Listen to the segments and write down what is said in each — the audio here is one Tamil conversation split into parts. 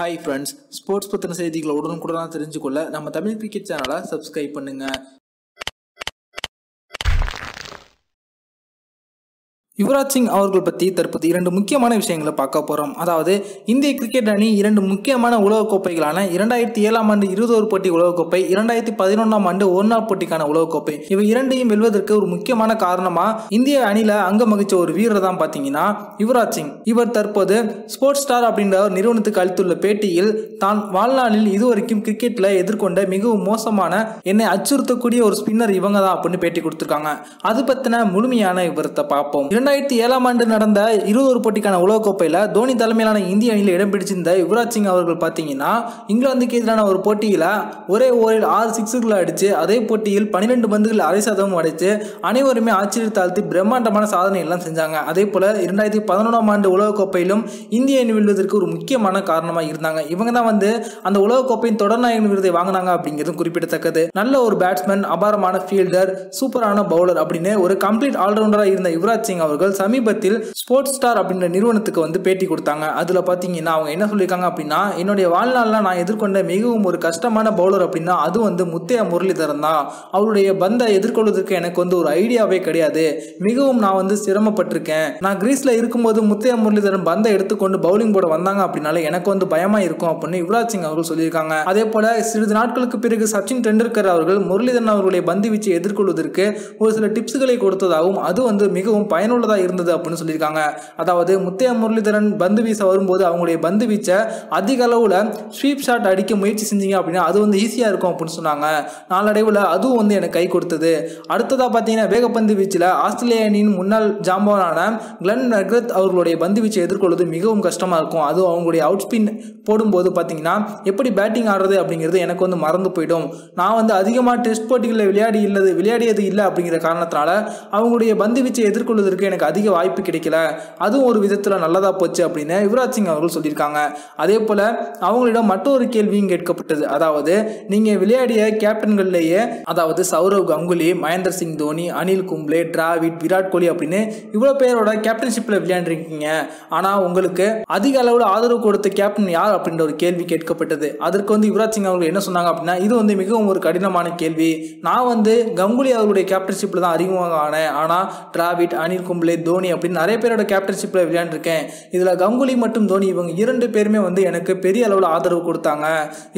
ஹாய் ஃப்ரெண்ட்ஸ் ஸ்போர்ட்ஸ் பற்றின செய்திகளை உடனுக்குடனாக தெரிஞ்சுக்கொள்ள நம்ம தமிழ் கிரிக்கெட் சேனலை சப்ஸ்கிரைப் பண்ணுங்கள் யுவராஜ் சிங் அவர்கள் பற்றி தற்போது இரண்டு முக்கியமான விஷயங்களை பார்க்க போகிறோம் அதாவது இந்திய கிரிக்கெட் அணி இரண்டு முக்கியமான உலகக்கோப்பைகளான இரண்டாயிரத்தி ஏழாம் ஆண்டு இருபதோரு போட்டி உலகக்கோப்பை இரண்டாயிரத்தி பதினொன்றாம் ஆண்டு ஒரு நாள் போட்டிக்கான உலகக்கோப்பை இவை இரண்டையும் வெல்வதற்கு ஒரு முக்கியமான காரணமாக இந்திய அணியில் அங்கம் மகிழ்ச்ச ஒரு வீரர் தான் பார்த்தீங்கன்னா யுவராஜ் சிங் இவர் தற்போது ஸ்போர்ட்ஸ் ஸ்டார் அப்படின்ற ஒரு நிறுவனத்துக்கு அளித்துள்ள பேட்டியில் தான் வாழ்நாளில் இதுவரைக்கும் கிரிக்கெட்டில் எதிர்கொண்ட மிகவும் மோசமான என்னை அச்சுறுத்தக்கூடிய ஒரு ஸ்பின்னர் இவங்க தான் அப்படின்னு பேட்டி கொடுத்துருக்காங்க அது பற்றின முழுமையான விவரத்தை பார்ப்போம் ரெண்டாயிரத்தி ஏழாம் ஆண்டு நடந்த இருபது ஒரு போட்டிக்கான உலகக்கோப்பையில் தோனி தலைமையிலான இந்திய அணியில் இடம் பிடிச்சிருந்த யுவராஜ் சிங் அவர்கள் பார்த்தீங்கன்னா இங்கிலாந்துக்கு எதிரான ஒரு போட்டியில் ஒரே ஓவரில் ஆறு சிக்ஸுகளை அடித்து அதே போட்டியில் பன்னிரெண்டு பந்துகள் அரை சதமும் அடித்து அனைவருமே ஆச்சரிய தாழ்த்தி பிரம்மாண்டமான சாதனை எல்லாம் செஞ்சாங்க அதே போல் இரண்டாயிரத்தி பதினொன்றாம் ஆண்டு உலகக்கோப்பையிலும் இந்திய அணி வெல்வதற்கு ஒரு முக்கியமான காரணமாக இருந்தாங்க இவங்க தான் வந்து அந்த உலகக்கோப்பையின் தொடர்நாயகன் விருதை வாங்கினாங்க அப்படிங்கிறது குறிப்பிடத்தக்கது நல்ல ஒரு பேட்ஸ்மேன் அபாரமான ஃபீல்டர் சூப்பரான பவுலர் அப்படின்னு ஒரு கம்ப்ளீட் ஆல்ரவுண்டராக இருந்த யுவராஜ் சிங் அவர்கள் சமீபத்தில் ஸ்போர்ட்ஸ் ஸ்டார் அப்படின்ற நிறுவனத்துக்கு வந்து பேட்டி கொடுத்தாங்க அதில் பார்த்தீங்கன்னா அவங்க என்ன சொல்லியிருக்காங்க அப்படின்னா என்னுடைய வாழ்நாளில் நான் எதிர்கொண்ட மிகவும் ஒரு கஷ்டமான பவுலர் அப்படின்னா அது வந்து முத்தையா முரளிதரன் தான் அவருடைய பந்தை எதிர்கொள்வதற்கு எனக்கு வந்து ஒரு ஐடியாவே கிடையாது மிகவும் நான் வந்து சிரமப்பட்டிருக்கேன் நான் கிரீஸில் இருக்கும்போது முத்தையா முரளிதரன் பந்தை எடுத்துக்கொண்டு பவுலிங் போட வந்தாங்க அப்படின்னால எனக்கு வந்து பயமாக இருக்கும் அப்படின்னு யுவராஜ் சிங் அவர்கள் சொல்லியிருக்காங்க அதே போல சிறிது நாட்களுக்கு பிறகு சச்சின் டெண்டுல்கர் அவர்கள் முரளிதரன் அவர்களுடைய பந்து வீச்சை எதிர்கொள்வதற்கு ஒரு சில டிப்ஸ்களை கொடுத்ததாகவும் அது வந்து மிகவும் பயனுள்ள பயனுள்ளதாக இருந்தது அப்படின்னு சொல்லியிருக்காங்க அதாவது முத்தைய முரளிதரன் பந்து வீச வரும்போது அவங்களுடைய பந்து வீச்சை அதிக அளவில் ஸ்வீப் ஷாட் அடிக்க முயற்சி செஞ்சீங்க அப்படின்னா அது வந்து ஈஸியாக இருக்கும் அப்படின்னு சொன்னாங்க நாளடைவில் அதுவும் வந்து எனக்கு கை கொடுத்தது அடுத்ததாக பார்த்தீங்கன்னா வேகப்பந்து வீச்சில் ஆஸ்திரேலிய அணியின் முன்னாள் ஜாம்பவனான கிளன் நக்ரத் அவர்களுடைய பந்து வீச்சை எதிர்கொள்வது மிகவும் கஷ்டமாக இருக்கும் அதுவும் அவங்களுடைய அவுட் ஸ்பின் போடும்போது பார்த்தீங்கன்னா எப்படி பேட்டிங் ஆடுறது அப்படிங்கிறது எனக்கு வந்து மறந்து போயிடும் நான் வந்து அதிகமாக டெஸ்ட் போட்டிகளில் விளையாடி இல்லது விளையாடியது இல்லை அப்படிங்கிற காரணத்தினால அவங்களுடைய பந்து வீச்சை எதிர்கொள்வதற்கு எனக்கு அதிக வாய்ப்பு கிடைக்கல அதுவும் ஒரு விதத்தில் நல்லதாக போச்சு அப்படின்னு யுவராஜ் சிங் அவர்கள் சொல்லியிருக்காங்க அதே போல் அவங்களிடம் மற்றொரு கேள்வியும் கேட்கப்பட்டது அதாவது நீங்கள் விளையாடிய கேப்டன்கள்லேயே அதாவது சௌரவ் கங்குலி மகேந்திர சிங் தோனி அனில் கும்ப்ளே டிராவிட் விராட் கோலி அப்படின்னு இவ்வளோ பேரோட கேப்டன்ஷிப்பில் விளையாண்டுருக்கீங்க ஆனால் உங்களுக்கு அதிக அளவில் ஆதரவு கொடுத்த கேப்டன் யார் அப்படின்ற ஒரு கேள்வி கேட்கப்பட்டது அதற்கு வந்து யுவராஜ் சிங் அவர்கள் என்ன சொன்னாங்க அப்படின்னா இது வந்து மிகவும் ஒரு கடினமான கேள்வி நான் வந்து கங்குலி அவருடைய கேப்டன்ஷிப்பில் தான் அறிமுகமான ஆனால் டிராவிட் அனில் கும்ப்ளே கும்ப்ளே தோனி அப்படின்னு நிறைய பேரோட கேப்டன்ஷிப்பில் விளையாண்டுருக்கேன் இதில் கங்குலி மற்றும் தோனி இவங்க இரண்டு பேருமே வந்து எனக்கு பெரிய அளவில் ஆதரவு கொடுத்தாங்க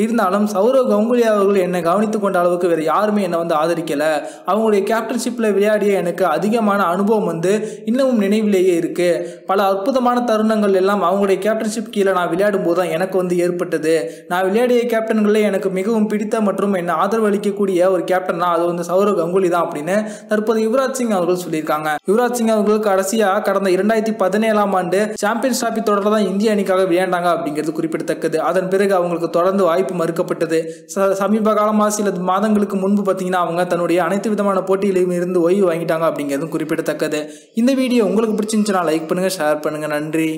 இருந்தாலும் சௌரவ் கங்குலி அவர்கள் என்னை கவனித்து கொண்ட அளவுக்கு வேறு யாருமே என்னை வந்து ஆதரிக்கலை அவங்களுடைய கேப்டன்ஷிப்பில் விளையாடிய எனக்கு அதிகமான அனுபவம் வந்து இன்னமும் நினைவிலேயே இருக்குது பல அற்புதமான தருணங்கள் எல்லாம் அவங்களுடைய கேப்டன்ஷிப் கீழே நான் விளையாடும் போது தான் எனக்கு வந்து ஏற்பட்டது நான் விளையாடிய கேப்டன்களில் எனக்கு மிகவும் பிடித்த மற்றும் என்னை ஆதரவு அளிக்கக்கூடிய ஒரு கேப்டன் தான் அது வந்து சௌரவ் கங்குலி தான் அப்படின்னு தற்போது யுவராஜ் சிங் அவர்கள் சொல்லியிருக்காங்க யுவராஜ் சிங் அவர்கள் அவங்களுக்கு கடைசியாக கடந்த இரண்டாயிரத்தி பதினேழாம் ஆண்டு சாம்பியன்ஸ் டிராபி தொடர் தான் இந்திய அணிக்காக விளையாண்டாங்க அப்படிங்கிறது குறிப்பிடத்தக்கது அதன் பிறகு அவங்களுக்கு தொடர்ந்து வாய்ப்பு மறுக்கப்பட்டது சமீப காலமாக சில மாதங்களுக்கு முன்பு பார்த்தீங்கன்னா அவங்க தன்னுடைய அனைத்து விதமான போட்டியிலும் இருந்து ஓய்வு வாங்கிட்டாங்க அப்படிங்கிறது குறிப்பிடத்தக்கது இந்த வீடியோ உங்களுக்கு பிடிச்சிருந்துச்சுன்னா லைக் பண்ணுங்கள் ஷேர் பண்ணுங்கள் நன்றி